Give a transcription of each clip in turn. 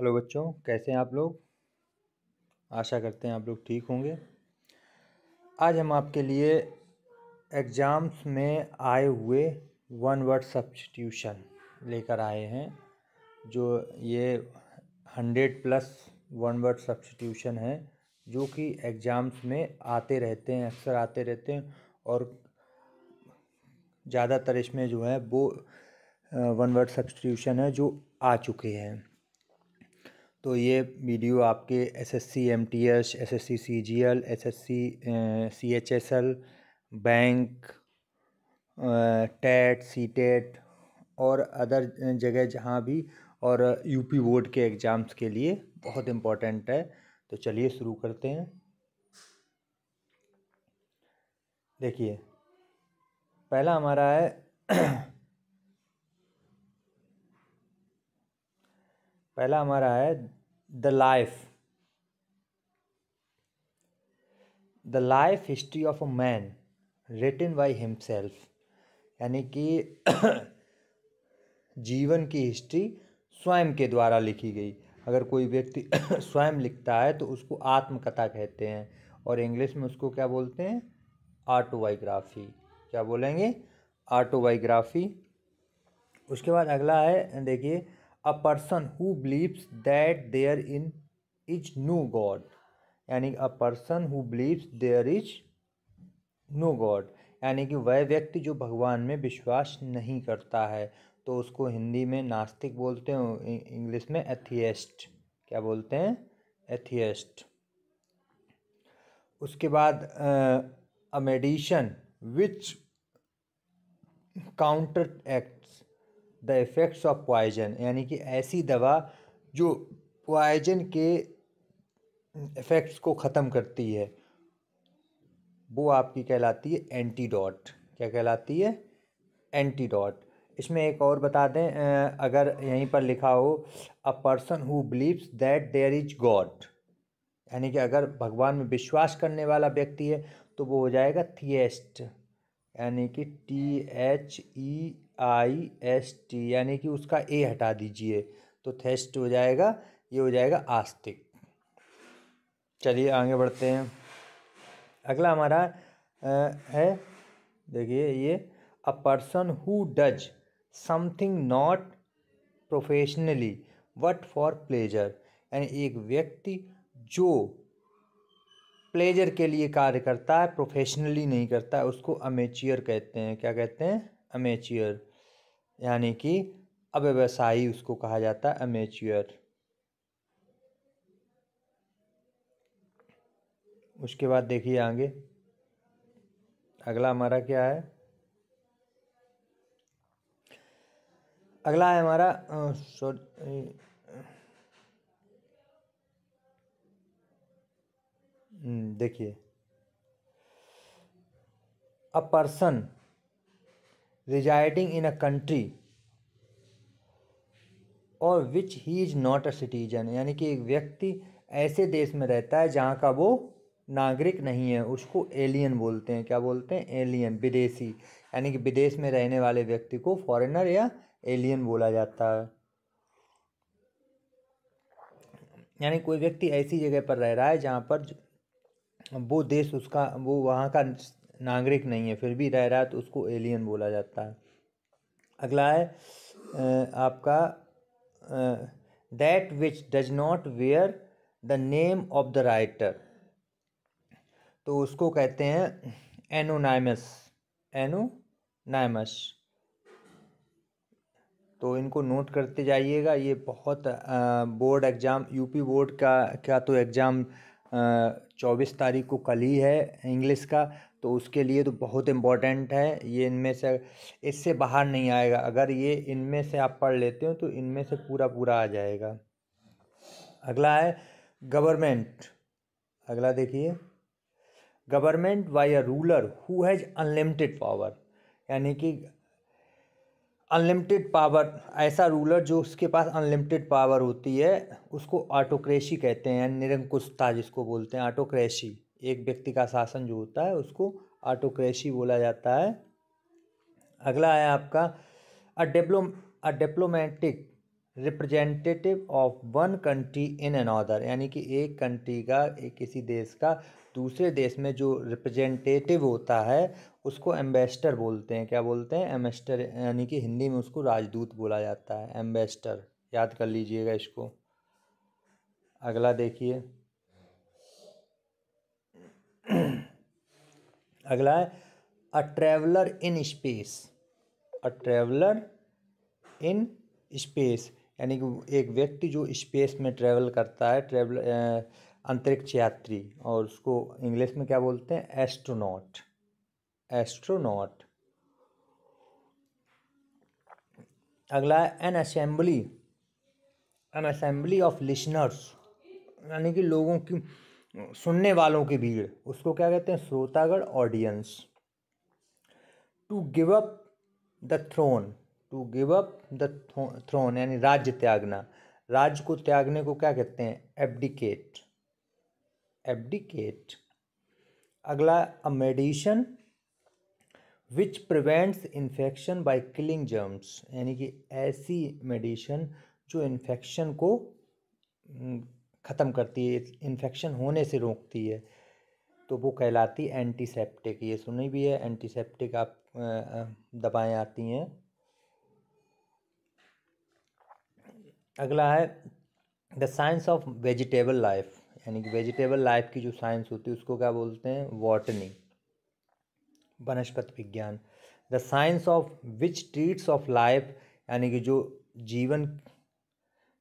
hello बच्चों कैसे हैं आप लोग आशा करते हैं आप लोग ठीक होंगे आज हम आपके लिए एग्ज़ाम्स में आए हुए वन वर्ड सब्सटीट्यूशन लेकर आए हैं जो ये hundred plus one word substitution है जो कि एग्ज़ाम्स में आते रहते हैं अक्सर आते रहते हैं और ज़्यादातर इसमें जो है वो वन वर्ड सब्सटीट्यूशन है जो आ चुके हैं तो ये वीडियो आपके S S C M T S S S C C G L S S C C H S L bank TET C TET और अदर जगह जहाँ भी और यूपी बोर्ड के एग्ज़ाम्स के लिए बहुत इम्पोर्टेंट है तो चलिए शुरू करते हैं देखिए पहला हमारा है पहला हमारा है the life the life history of a man written by himself यानी कि जीवन की हिस्ट्री स्वयं के द्वारा लिखी गई अगर कोई व्यक्ति स्वयं लिखता है तो उसको आत्मकथा कहते हैं और इंग्लिश में उसको क्या बोलते हैं ऑटोबायोग्राफी क्या बोलेंगे ऑटोबायोग्राफी उसके बाद अगला है देखिए a person who believes that there in is no god यानी a person who believes there is no god यानी कि वह व्यक्ति जो भगवान में विश्वास नहीं करता है तो उसको हिंदी में नास्तिक बोलते हैं इंग्लिश में एथियस्ट क्या बोलते हैं एथियस्ट उसके बाद a medicine which counteracts the effects of poison यानी कि ऐसी दवा जो पॉइजन के इफ़ेक्ट्स को ख़त्म करती है वो आपकी कहलाती है एंटीडॉट क्या कहलाती है एंटीडॉट इसमें एक और बता दें अगर यहीं पर लिखा हो a person who believes that there is god यानी कि अगर भगवान में विश्वास करने वाला व्यक्ति है तो वो हो जाएगा थिएस्ट यानी कि T H E I S T यानी कि उसका ए हटा दीजिए तो थेस्ट हो जाएगा ये हो जाएगा आस्तिक चलिए आगे बढ़ते हैं अगला हमारा है देखिए ये a person who does something not professionally but for pleasure यानी एक व्यक्ति जो प्लेजर के लिए कार्य करता है प्रोफेशनली नहीं करता है उसको अमेचियर कहते हैं क्या कहते हैं अमेचियर यानी कि अव्यवसायी उसको कहा जाता है अमेच्योर उसके बाद देखिए आगे अगला हमारा क्या है अगला है हमारा सॉरी हम्म, देखिए a person residing in a country और which he is not a citizen यानी कि एक व्यक्ति ऐसे देश में रहता है जहाँ का वो नागरिक नहीं है उसको एलियन बोलते हैं क्या बोलते हैं एलियन विदेशी यानी कि विदेश में रहने वाले व्यक्ति को फॉरेनर या एलियन बोला जाता है यानी कोई व्यक्ति ऐसी जगह पर रह रहा है जहाँ पर वो देश उसका वो वहाँ का नागरिक नहीं है फिर भी रह रहा है तो उसको एलियन बोला जाता है अगला है आपका that which does not wear the name of the writer तो उसको कहते हैं एनोनाइमस एनोनाइमस तो इनको नोट करते जाइएगा ये बहुत बोर्ड एग्ज़ाम यूपी बोर्ड का क्या तो एग्ज़ाम चौबीस तारीख को कल ही है इंग्लिश का तो उसके लिए तो बहुत इम्पोर्टेंट है ये इनमें से इससे बाहर नहीं आएगा अगर ये इनमें से आप पढ़ लेते हो तो इनमें से पूरा पूरा आ जाएगा अगला है गवर्नमेंट अगला देखिए government by a ruler who has unlimited power यानी कि अनलिमिटेड पावर ऐसा रूलर जो उसके पास अनलिमिटेड पावर होती है उसको ऑटोक्रेसी कहते हैं निरंकुशता जिसको बोलते हैं ऑटोक्रेसी एक व्यक्ति का शासन जो होता है उसको ऑटोक्रेसी बोला जाता है अगला है आपका अ डेप्लो a diplomatic representative of one country in another यानी कि एक कंट्री का एक किसी देश का दूसरे देश में जो रिप्रेजेंटेटिव होता है उसको एम्बेस्टर बोलते हैं क्या बोलते हैं एम्बेस्टर यानी कि हिंदी में उसको राजदूत बोला जाता है एम्बेस्टर याद कर लीजिएगा इसको अगला देखिए अगला है a traveller in space a traveller in space यानी कि एक व्यक्ति जो स्पेस में ट्रैवल करता है ट्रैवल अंतरिक्ष यात्री और उसको इंग्लिश में क्या बोलते हैं एस्ट्रोनॉट एस्ट्रोनॉट अगला है an assembly an assembly of listeners यानी कि लोगों की सुनने वालों की भीड़ उसको क्या कहते हैं श्रोतागण audience to give up the throne to give up the throne यानी राज्य त्यागना राज को त्यागने को क्या कहते हैं एबडिकेट एबडिकेट अगला a medicine which prevents infection by killing germs यानी कि ऐसी मेडिशन जो इन्फेक्शन को ख़त्म करती है इन्फेक्शन होने से रोकती है तो वो कहलाती है एंटीसेप्टिक ये सुनी भी है एंटीसेप्टिक आप दवाएँ आती हैं अगला है the science of vegetable life यानी कि वेजिटेबल लाइफ की जो साइंस होती है उसको क्या बोलते हैं वॉटनी वनस्पति विज्ञान the science of which treats of life यानी कि जो जीवन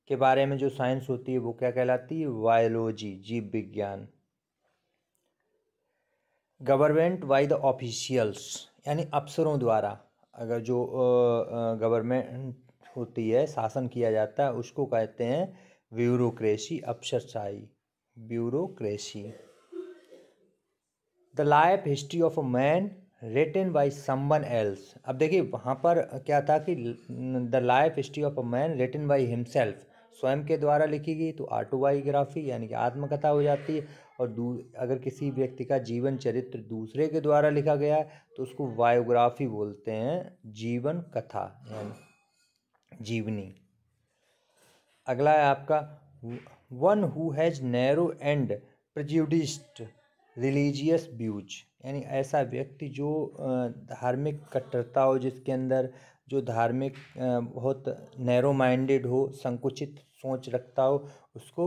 के बारे में जो साइंस होती है वो क्या कहलाती है वायोलॉजी जीव विज्ञान गवर्नमेंट बाय द ऑफिशियल्स यानी अफसरों द्वारा अगर जो गवर्नमेंट होती है शासन किया जाता है उसको कहते हैं ब्यूरोक्रेसी अफसरशाही bureaucracy the life history of a man written by someone else अब देखिए वहाँ पर क्या था कि the life history of a man written by himself स्वयं के द्वारा लिखी गई तो ऑटोबायोग्राफी यानी कि आत्मकथा हो जाती है और अगर किसी व्यक्ति का जीवन चरित्र दूसरे के द्वारा लिखा गया है तो उसको बायोग्राफी बोलते हैं जीवन कथा यानी जीवनी अगला है आपका one who has narrow and prejudiced religious views यानी ऐसा व्यक्ति जो धार्मिक कट्टरता हो जिसके अंदर जो धार्मिक बहुत नैरो माइंडेड हो संकुचित सोच रखता हो उसको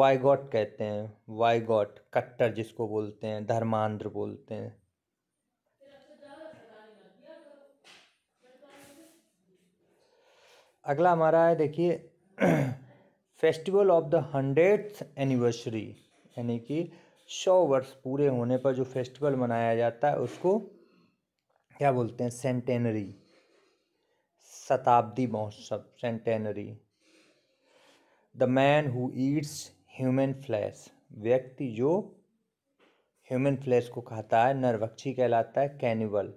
वाइगॉट कहते हैं वाइगॉट कट्टर जिसको बोलते हैं धर्मांध्र बोलते हैं अगला हमारा है देखिए festival of the hundred anniversary यानी कि सौ वर्ष पूरे होने पर जो फेस्टिवल मनाया जाता है उसको क्या बोलते हैं सेंटेनरी शताब्दी महोत्सव centenary the man who eats human flesh व्यक्ति जो ह्यूमन फ्लैश को खाता है नरवक्षी कहलाता है कैनिवल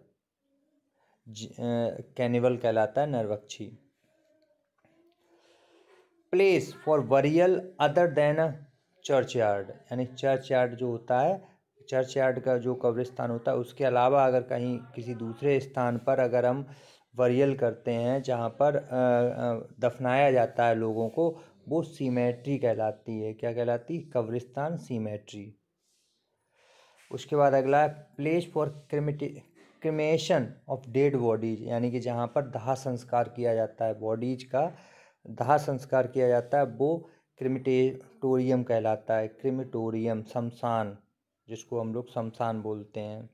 कैनिवल कहलाता है नरवक्षी place for burial other than a churchyard यानी चर्च यार्ड जो होता है चर्च यार्ड का जो कब्रिस्तान होता है उसके अलावा अगर कहीं किसी दूसरे स्थान पर अगर हम वरियल करते हैं जहाँ पर दफनाया जाता है लोगों को वो सीमेट्री कहलाती है क्या कहलाती है कब्रिस्तान सीमेट्री उसके बाद अगला है प्लेस फॉर क्रिमिटी क्रिमेशन ऑफ डेड बॉडीज यानी कि जहाँ पर दाह संस्कार किया जाता है बॉडीज का दाह संस्कार किया जाता है वो क्रिमिटेटोरियम कहलाता है क्रिमिटोरियम शमशान जिसको हम लोग शमशान बोलते हैं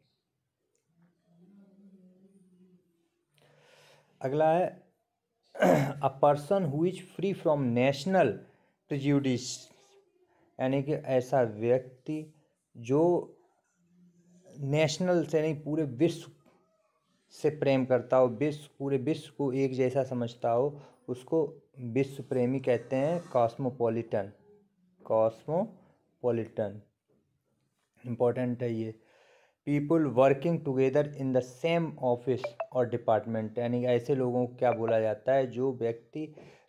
अगला है a person who is free from national prejudice यानी कि ऐसा व्यक्ति जो नेशनल से नहीं पूरे विश्व से प्रेम करता हो विश्व पूरे विश्व को एक जैसा समझता हो उसको विश्व प्रेमी कहते हैं कॉस्मोपॉलिटन कॉस्मोपॉलिटन इम्पोर्टेंट है ये people working together in the same office और डिपार्टमेंट यानी ऐसे लोगों को क्या बोला जाता है जो व्यक्ति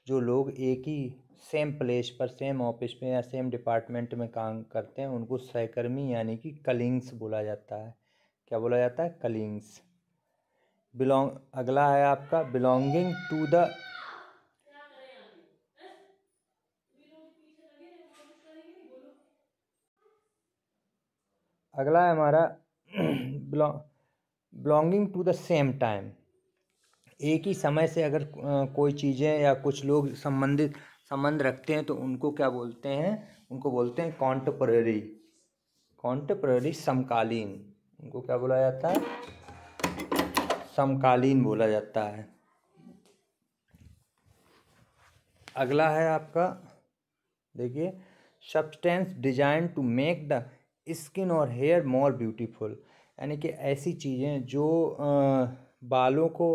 जो लोग एक ही सेम प्लेस पर सेम ऑफिस में या सेम डिपार्टमेंट में काम करते हैं उनको सहकर्मी यानी कि कलिंग्स बोला जाता है क्या बोला जाता है कलिंग्स बिलोंग अगला है आपका बिलोंगिंग टू द अगला है हमारा belonging to the same time एक ही समय से अगर कोई चीज़ें या कुछ लोग संबंधित संबंध रखते हैं तो उनको क्या बोलते हैं उनको बोलते हैं कॉन्टप्ररी कॉन्टप्ररी समकालीन उनको क्या बोला जाता है समकालीन बोला जाता है अगला है आपका देखिए substance design to make the skin और हेयर मोर ब्यूटीफुल यानी कि ऐसी चीज़ें जो बालों को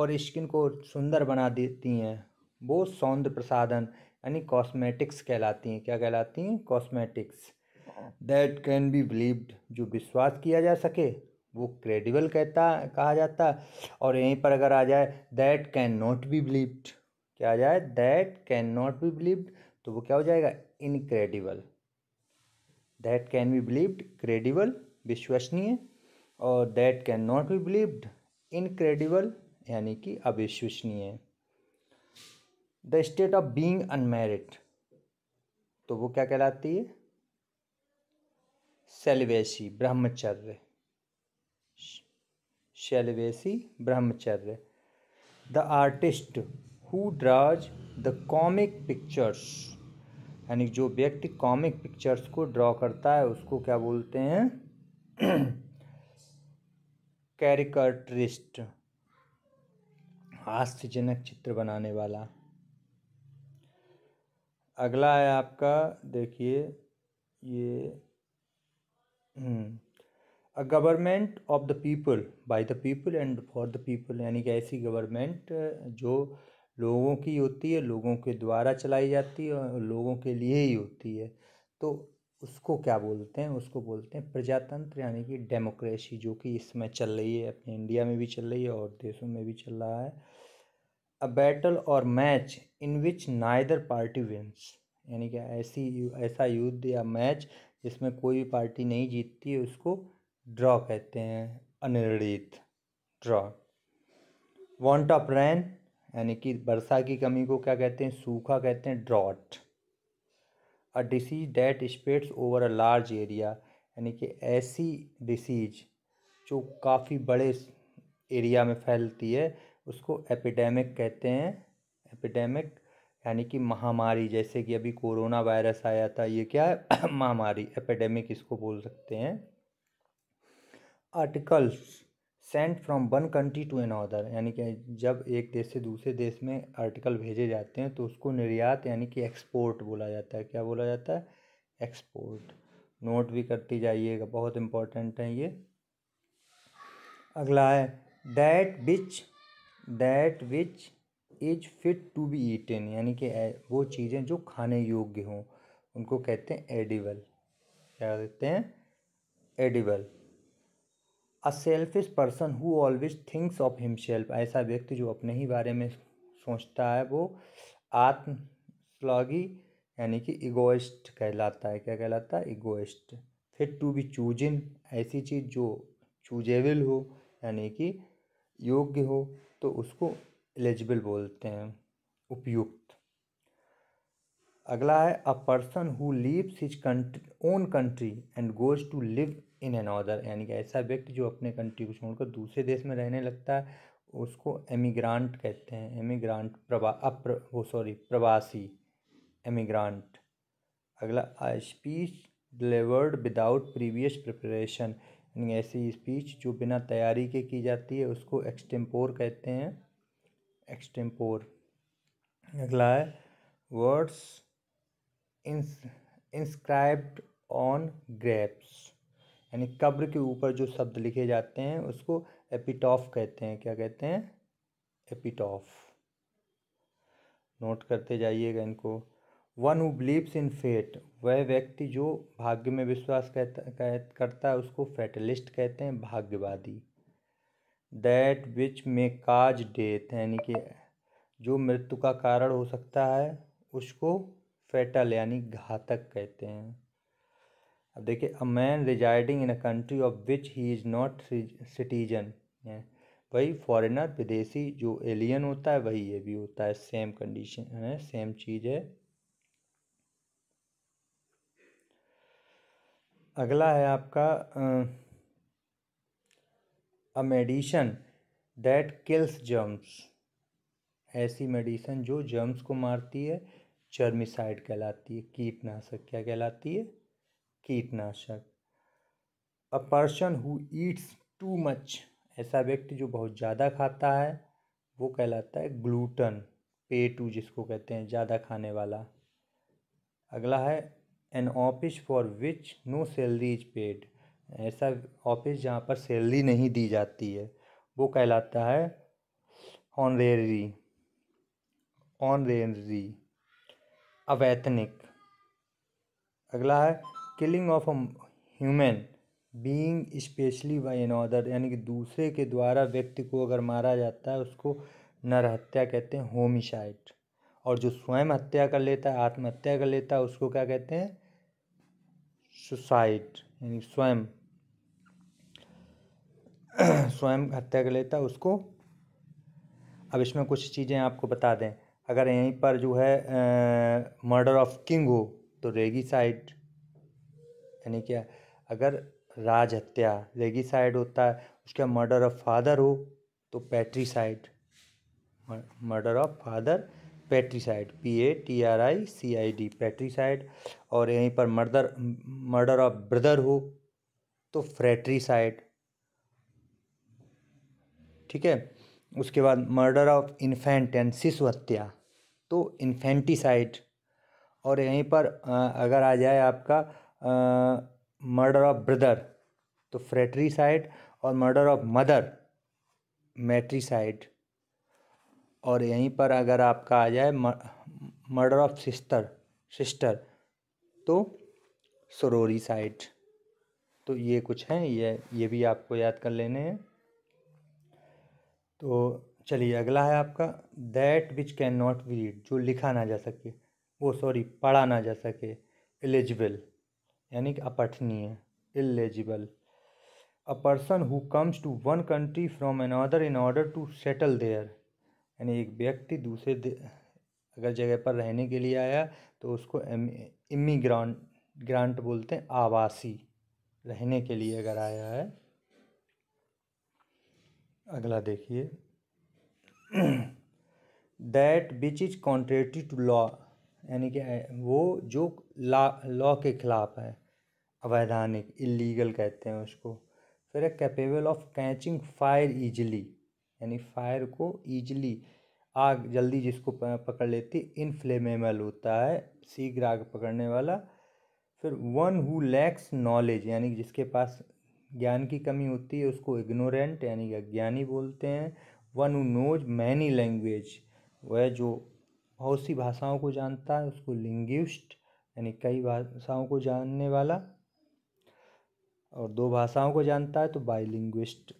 और स्किन को सुंदर बना देती हैं वो सौंदर्य प्रसाधन यानी कॉस्मेटिक्स कहलाती हैं क्या कहलाती हैं cosmetics that can be believed जो विश्वास किया जा सके वो क्रेडिबल कहता कहा जाता और यहीं पर अगर आ जाए that can not be believed क्या आ जाए that can not be believed तो वो क्या हो जाएगा incredible that can be believed credible विश्वसनीय और that can not be believed incredible यानी कि अविश्वसनीय the state of being unmarried तो वो क्या कहलाती है सेलिवेसी ब्रह्मचर्य सेलिवेसी ब्रह्मचर्य the artist who draws the comic pictures यानी जो व्यक्ति कॉमिक पिक्चर्स को ड्रॉ करता है उसको क्या बोलते हैं कैरिकटरिस्ट हास्यजनक चित्र बनाने वाला अगला है आपका देखिए ये a government of the people by the people and for the people यानी कि ऐसी गवर्नमेंट जो लोगों की होती है लोगों के द्वारा चलाई जाती है और लोगों के लिए ही होती है तो उसको क्या बोलते हैं उसको बोलते हैं प्रजातंत्र यानी कि डेमोक्रेसी जो कि इस समय चल रही है अपने इंडिया में भी चल रही है और देशों में भी चल रहा है अ बैटल और match in which neither party wins यानी कि ऐसी ऐसा युद्ध या मैच जिसमें कोई भी पार्टी नहीं जीतती है उसको ड्रॉ कहते हैं अनिर्णित ड्रॉ वॉन्ट ऑफ रैन यानी कि वर्षा की कमी को क्या कहते हैं सूखा कहते हैं drought a disease that spreads over a large area यानी कि ऐसी डिसीज जो काफ़ी बड़े एरिया में फैलती है उसको एपिडेमिक कहते हैं एपिडेमिक यानी कि महामारी जैसे कि अभी कोरोना वायरस आया था ये क्या है महामारी एपिडेमिक इसको बोल सकते हैं articles sent from one country to another यानी कि जब एक देश से दूसरे देश में आर्टिकल भेजे जाते हैं तो उसको निर्यात यानी कि एक्सपोर्ट बोला जाता है क्या बोला जाता है एक्सपोर्ट नोट भी करती जाइएगा बहुत इम्पोर्टेंट है ये अगला है that which that which is fit to be eaten यानी कि वो चीज़ें जो खाने योग्य हों उनको कहते हैं एडिबल क्या कहते हैं edible a selfish person who always thinks of himself ऐसा व्यक्ति जो अपने ही बारे में सोचता है वो आत्मश्लाघी यानी कि इगोइस्ट कहलाता है क्या कहलाता है इगोइस्ट फिर टू बी चूजिन ऐसी चीज़ जो चूजेबल हो यानी कि योग्य हो तो उसको एलिजिबल बोलते हैं उपयुक्त अगला है a person who leaves his country own country and goes to live in another यानी कि ऐसा व्यक्ति जो अपने कंट्री को छोड़कर दूसरे देश में रहने लगता है उसको एमिग्रांट कहते हैं एमिग्रांट प्रवा अप्र वो सॉरी प्रवासी एमिग्रांट अगला speech delivered without previous preparation यानी ऐसी स्पीच जो बिना तैयारी के की जाती है उसको एक्सटेम्पोर कहते हैं एक्सटेम्पोर अगला है वर्ड्स इंस इंस्क्राइब्ड ऑन ग्रेप्स यानी कब्र के ऊपर जो शब्द लिखे जाते हैं उसको एपिटॉफ कहते हैं क्या कहते हैं एपिटॉफ नोट करते जाइएगा इनको one who believes in fate वह व्यक्ति जो भाग्य में विश्वास कहता कह, करता है उसको फेटलिस्ट कहते हैं भाग्यवादी दैट विच में काज डेथ यानी कि जो मृत्यु का कारण हो सकता है उसको फेटल यानी घातक कहते हैं अब देखिए a man residing in a country of which he is not citizen वही फॉरेनर विदेशी जो एलियन होता है वही ये भी होता है सेम कंडीशन है सेम चीज़ है अगला है आपका a medicine that kills germs ऐसी मेडिसन जो जर्म्स को मारती है जर्मिसाइड कहलाती है कीटनाशक क्या कहलाती है कीटनाशक a person who eats too much ऐसा व्यक्ति जो बहुत ज़्यादा खाता है वो कहलाता है ग्लूटन पेटू जिसको कहते हैं ज़्यादा खाने वाला अगला है an office for which no salary is paid ऐसा ऑफिस जहाँ पर सैलरी नहीं दी जाती है वो कहलाता है ऑनरेरी ऑनरेरी अवैतनिक अगला है killing of a human being specially by order यानी कि दूसरे के द्वारा व्यक्ति को अगर मारा जाता है उसको नरहत्या कहते हैं होमिसाइड और जो स्वयं हत्या कर लेता है आत्महत्या कर लेता है उसको क्या कहते हैं सुसाइड यानी स्वयं स्वयं हत्या कर लेता है उसको अब इसमें कुछ चीज़ें आपको बता दें अगर यहीं पर जो है मर्डर ऑफ किंग हो तो रेगी साइड यानी कि अगर राज हत्या साइड होता है उसका मर्डर ऑफ फादर हो तो patricide murder of father patricide P A T R I C I D side और यहीं पर मर्डर मर्डर ऑफ ब्रदर हो तो फ्रेट्रीसाइड ठीक है उसके बाद मर्डर ऑफ इन्फेंट एंड शिशु हत्या तो इन्फेंटिसाइड और यहीं पर अगर आ जाए आपका मर्डर ऑफ ब्रदर तो साइड और मर्डर ऑफ मदर मैट्रीसाइड और यहीं पर अगर आपका आ जाए मर्डर ऑफ सिस्टर सिस्टर तो सरोरी साइड तो ये कुछ हैं ये ये भी आपको याद कर लेने हैं तो चलिए अगला है आपका that which can not be read जो लिखा ना जा सके वो सॉरी पढ़ा ना जा सके एलिजिबल यानी कि अपठनीय illegible a person who comes to one country from another in order to settle there यानी एक व्यक्ति दूसरे अगर जगह पर रहने के लिए आया तो उसको इमिग्रांट ग्रांट बोलते हैं आवासी रहने के लिए अगर आया है अगला देखिए that which is contrary to law यानी कि वो जो लॉ लॉ के खिलाफ है अवैधानिक इलीगल कहते हैं उसको फिर है capable of catching fire easily यानी फायर को ईजिली आग जल्दी जिसको पकड़ लेती इनफ्लेमेबल होता है शीघ्र आग पकड़ने वाला फिर वन हु लैक्स नॉलेज यानी जिसके पास ज्ञान की कमी होती है उसको इग्नोरेंट यानी अज्ञानी बोलते हैं one who knows many language वह जो बहुत सी भाषाओं को जानता है उसको लिंग्विस्ट यानी कई भाषाओं को जानने वाला और दो भाषाओं को जानता है तो बाईलिंग्विस्ट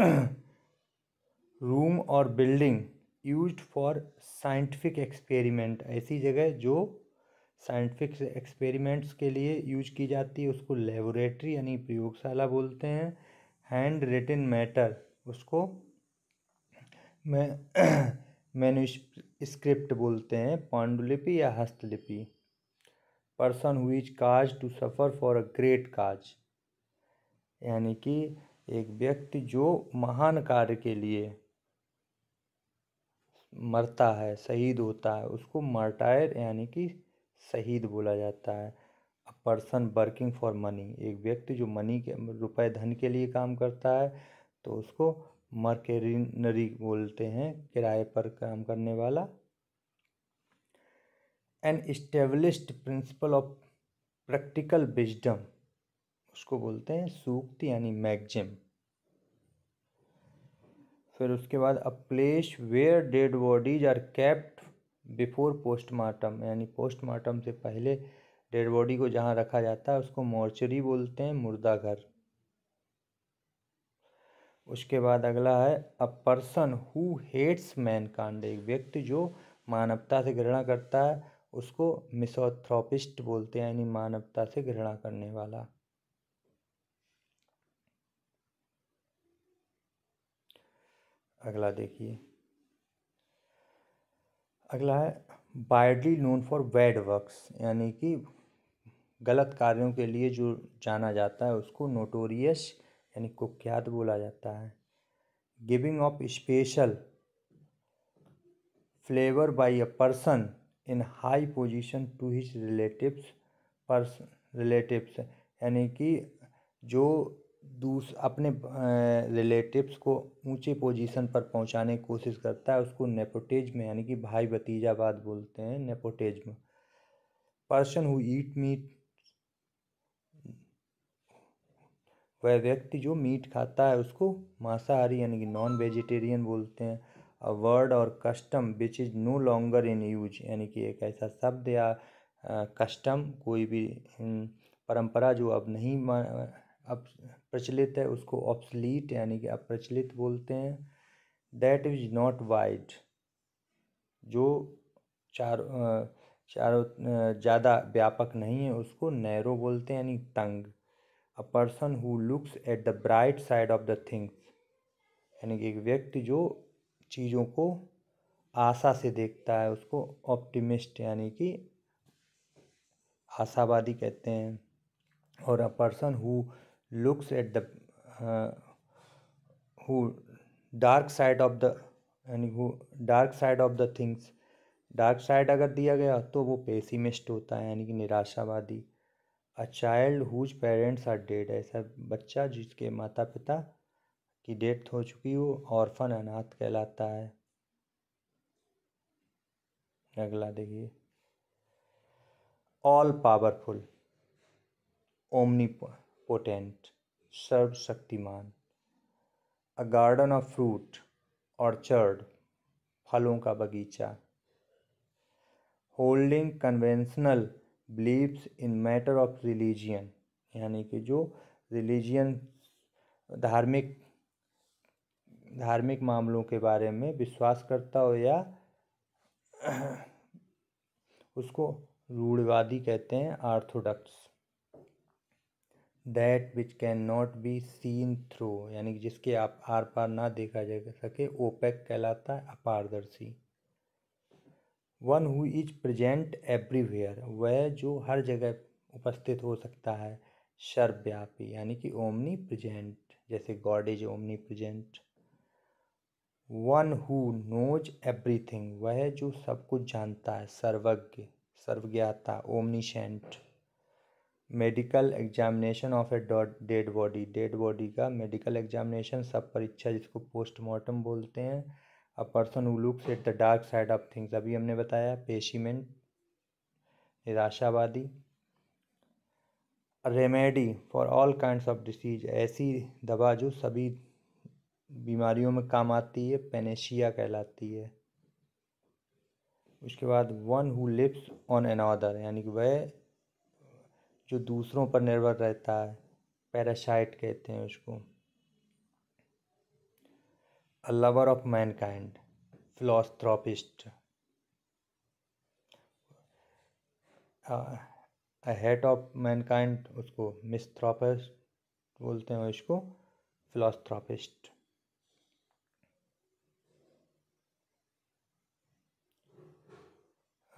रूम और building use for scientific experiment ऐसी जगह जो साइंटिफिक एक्सपेरिमेंट्स के लिए यूज की जाती है उसको लेबोरेटरी यानी प्रयोगशाला बोलते हैं हैंड रिटन मैटर उसको मैं मैनु स्क्रिप्ट बोलते हैं पांडुलिपि या हस्तलिपि person who is cause to suffer for a great cause यानी कि एक व्यक्ति जो महान कार्य के लिए मरता है शहीद होता है उसको मर्टायर यानी कि शहीद बोला जाता है a person working for money एक व्यक्ति जो मनी के रुपए धन के लिए काम करता है तो उसको मर्केरिनरी बोलते हैं किराए पर काम करने वाला an established principle of practical wisdom उसको बोलते हैं सूक्त यानी मैगजिम फिर उसके बाद a place where dead bodies are kept before postmortem यानी पोस्टमार्टम से पहले डेड बॉडी को जहाँ रखा जाता है उसको मोर्चरी बोलते हैं मुर्दा घर उसके बाद अगला है a person who hates mankind एक व्यक्ति जो मानवता से घृणा करता है उसको मिसोथ्रोपिस्ट बोलते हैं यानी मानवता से घृणा करने वाला अगला देखिए अगला है widely known for bad works यानी कि गलत कार्यों के लिए जो जाना जाता है उसको नोटोरियस यानी कुख्यात बोला जाता है giving of special flavour by a person in high position to his relatives person relatives यानी कि जो दूस अपने रिलेटिव्स को ऊंचे पोजीशन पर पहुंचाने की कोशिश करता है उसको नेपोटिज्म यानी कि भाई भतीजावाद बोलते हैं nepotism person who eat meat वह व्यक्ति जो मीट खाता है उसको मांसाहारी यानी कि नॉन वेजिटेरियन बोलते हैं अ वर्ड और custom which is no longer in use यानी कि एक ऐसा शब्द या कस्टम कोई भी हम्म, परंपरा जो अब नहीं अब प्रचलित है उसको ऑप्सलीट यानी कि अप्रचलित बोलते हैं दैट इज नॉट वाइड जो चार चारों ज़्यादा व्यापक नहीं है उसको नैरो बोलते हैं यानी तंग a person who looks at the bright side of the things यानी कि एक व्यक्ति जो चीज़ों को आशा से देखता है उसको ऑप्टिमिस्ट यानी कि आशावादी कहते हैं और a person who looks at the uh, who dark side of the यानी वो dark side of the things dark side अगर दिया गया तो वो पेसिमिस्ट होता है यानी कि निराशावादी a child whose parents are dead ऐसा बच्चा जिसके माता पिता की डेथ हो चुकी हो ऑर्फन अनाथ कहलाता है अगला देखिए ऑल पावरफुल ओमनी पोटेंट सर्वशक्तिमान a garden of fruit orchard फलों का बगीचा holding conventional believes in matter of religion यानी कि जो रिलीजियन धार्मिक धार्मिक मामलों के बारे में विश्वास करता हो या उसको रूढ़वादी कहते हैं orthodox that which can not be seen through यानी कि जिसके आप आर पार ना देखा जा सके ओपेक कहलाता है अपारदर्शी one who is present everywhere वह जो हर जगह उपस्थित हो सकता है सर्वव्यापी यानी कि ओमनी प्रजेंट जैसे God is omnipresent one who knows everything वह जो सब कुछ जानता है सर्वज्ञ सर्वज्ञाता omniscient medical examination of a dead body dead body का मेडिकल एग्जामिनेशन सब परीक्षा जिसको पोस्टमार्टम बोलते हैं a person who looks at the dark side of things अभी हमने बताया पेशीमेंट निराशावादी remedy for all kind of disease ऐसी दवा जो सभी बीमारियों में काम आती है पेनेशिया कहलाती है उसके बाद one who lives on another यानी कि वह जो दूसरों पर निर्भर रहता है पैरासाइट कहते हैं उसको a lover of mankind philanthropist hater of mankind उसको मिस्थ्रॉपिस्ट बोलते हैं इसको फिलोस्ट्रॉपिस्ट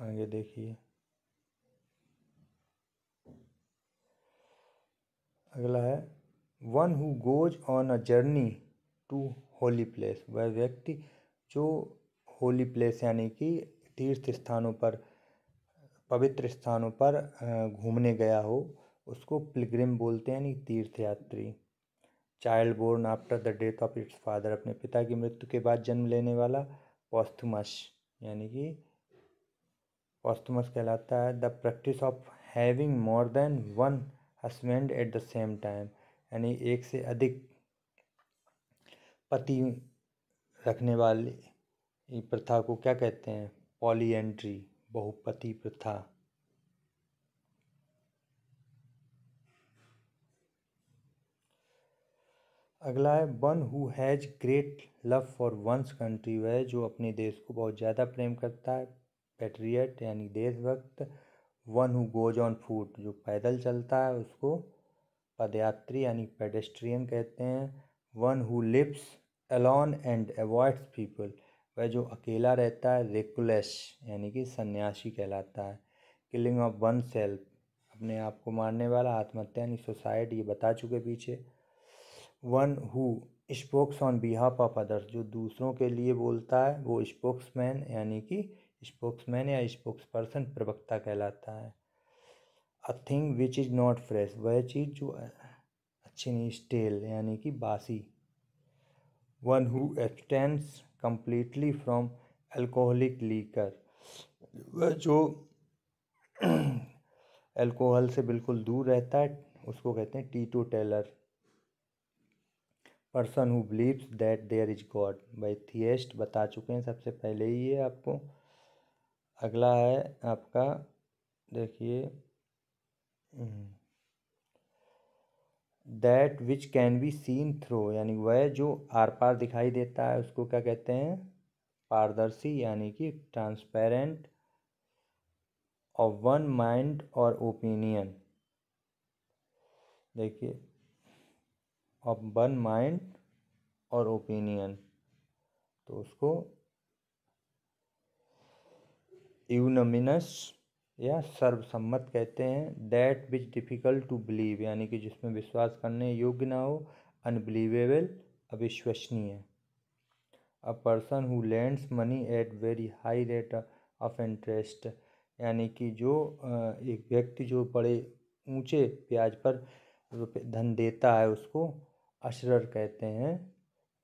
आगे देखिए अगला है one who goes on a journey to holy place वह व्यक्ति जो होली प्लेस यानी कि तीर्थ स्थानों पर पवित्र स्थानों पर घूमने गया हो उसको पिलग्रिम बोलते हैं यानी तीर्थ यात्री child born after the death of its father अपने पिता की मृत्यु के बाद जन्म लेने वाला पॉस्थुमस यानी कि पॉस्थुमस कहलाता है the practice of having more than one husband at the same time यानी एक से अधिक पति रखने वाली प्रथा को क्या कहते हैं पॉलीएंट्री बहुपति प्रथा अगला है one who has great love for one's country वह जो अपने देश को बहुत ज़्यादा प्रेम करता है पेट्रियट यानी देशभक्त one who goes on foot जो पैदल चलता है उसको पदयात्री यानी पेडेस्ट्रियन कहते हैं one who lives alone and avoids people वह जो अकेला रहता है रेकुलस यानी कि सन्यासी कहलाता है किलिंग ऑफ वन सेल्फ अपने आप को मारने वाला आत्महत्या यानी सुसाइड ये बता चुके पीछे one who speaks on behalf of others जो दूसरों के लिए बोलता है वो स्पोक्समैन यानी कि स्पोक्समैन या स्पोक्स पर्सन प्रवक्ता कहलाता है a thing which is not fresh वह चीज़ जो अच्छी नहीं स्टेल यानी कि बासी one who abstains completely from alcoholic liquor वह जो एल्कोहल से बिल्कुल दूर रहता है उसको कहते हैं teetotaller person who believes that there is God भाई थिएस्ट बता चुके हैं सबसे पहले ही ये आपको अगला है आपका देखिए that which can be seen through यानी वह जो आर पार दिखाई देता है उसको क्या कहते हैं पारदर्शी यानी कि ट्रांसपेरेंट ऑफ वन माइंड और ओपिनियन देखिए ऑफ वन माइंड और ओपिनियन तो उसको यूनमिनस या सर्वसम्मत कहते हैं that which difficult to believe यानी कि जिसमें विश्वास करने योग्य ना हो अनबिलीवेबल अविश्वसनीय a person who lends money at very high rate of interest यानी कि जो एक व्यक्ति जो बड़े ऊंचे ब्याज पर धन देता है उसको अशरर कहते हैं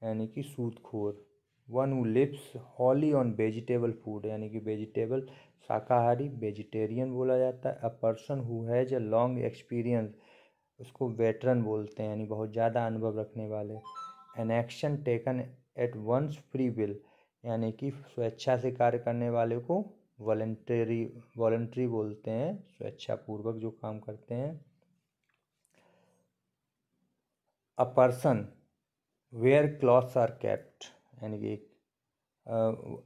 यानी कि सूदखोर one who lives wholly on vegetable food यानी कि वेजिटेबल शाकाहारी वेजिटेरियन बोला जाता है a person who has a long experience उसको वेटरन बोलते हैं यानी बहुत ज़्यादा अनुभव रखने वाले an action taken at one's free will यानी कि स्वेच्छा से कार्य करने वाले को वॉल्टरी वॉल्ट्री बोलते हैं स्वेच्छापूर्वक जो काम करते हैं a person where clothes are kept यानी कि एक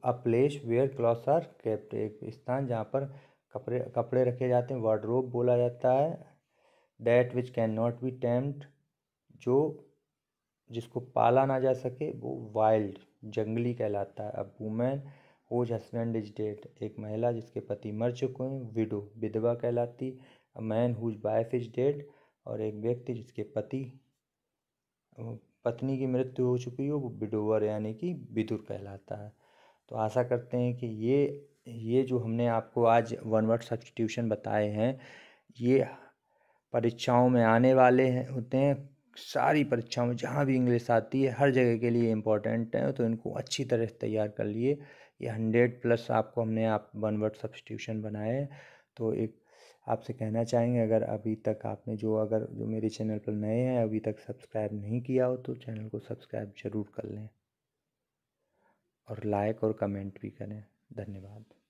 a place where clothes are kept एक स्थान जहाँ पर कपड़े कपड़े रखे जाते हैं वार्डरोब बोला जाता है that which can not be tamed जो जिसको पाला ना जा सके वो वाइल्ड जंगली कहलाता है अब woman whose husband is dead एक महिला जिसके पति मर चुके हैं विडो विधवा कहलाती a man whose wife is dead और एक व्यक्ति जिसके पति पत्नी की मृत्यु हो चुकी हो वो विडोवर यानी कि विदुर कहलाता है तो आशा करते हैं कि ये ये जो हमने आपको आज वन वर्ड सब्सटीट्यूशन बताए हैं ये परीक्षाओं में आने वाले हैं होते हैं सारी परीक्षाओं में जहाँ भी इंग्लिश आती है हर जगह के लिए इम्पोर्टेंट है तो इनको अच्छी तरह से तैयार कर लिए ये हंड्रेड प्लस आपको हमने आप वन वर्ड सब्सटीट्यूशन बनाए तो एक आपसे कहना चाहेंगे अगर अभी तक आपने जो अगर जो मेरे चैनल पर नए हैं अभी तक सब्सक्राइब नहीं किया हो तो चैनल को सब्सक्राइब ज़रूर कर लें और लाइक और कमेंट भी करें धन्यवाद